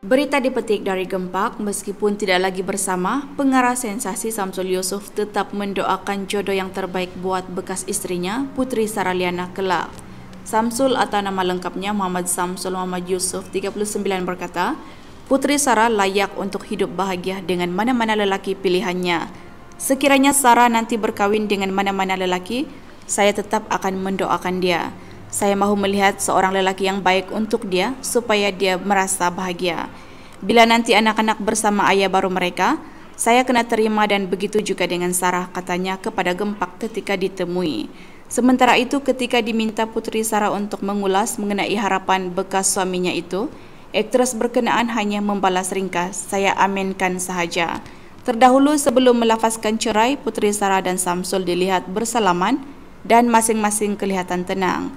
Berita dipetik dari Gempak, meskipun tidak lagi bersama, pengarah sensasi Samsul Yusuf tetap mendoakan jodoh yang terbaik buat bekas istrinya, Putri Saraliana Kela. Samsul atau nama lengkapnya Muhammad Samsul Muhammad Yusuf 39 berkata, Putri Sara layak untuk hidup bahagia dengan mana-mana lelaki pilihannya. Sekiranya Sara nanti berkahwin dengan mana-mana lelaki, saya tetap akan mendoakan dia. Saya mahu melihat seorang lelaki yang baik untuk dia supaya dia merasa bahagia. Bila nanti anak-anak bersama ayah baru mereka, saya kena terima dan begitu juga dengan Sarah katanya kepada Gempak ketika ditemui. Sementara itu ketika diminta putri Sarah untuk mengulas mengenai harapan bekas suaminya itu, aktris berkenaan hanya membalas ringkas, saya aminkan sahaja. Terdahulu sebelum melafazkan cerai, putri Sarah dan Samsul dilihat bersalaman dan masing-masing kelihatan tenang.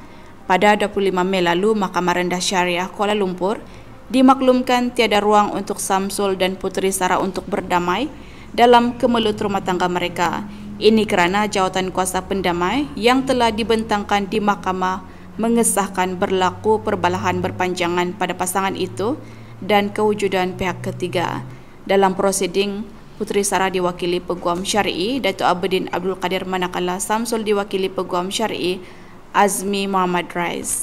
Pada 25 Mei lalu, Mahkamah Rendah Syariah Kuala Lumpur dimaklumkan tiada ruang untuk Samsul dan Puteri Sara untuk berdamai dalam kemelut rumah tangga mereka. Ini kerana jawatan kuasa pendamai yang telah dibentangkan di mahkamah mengesahkan berlaku perbalahan berpanjangan pada pasangan itu dan kewujudan pihak ketiga. Dalam prosiding, Puteri Sara diwakili Peguam Syari'i, Datuk Abedin Abdul Kadir Manakala Samsul diwakili Peguam Syari'i, Azmi Muhammad Rais.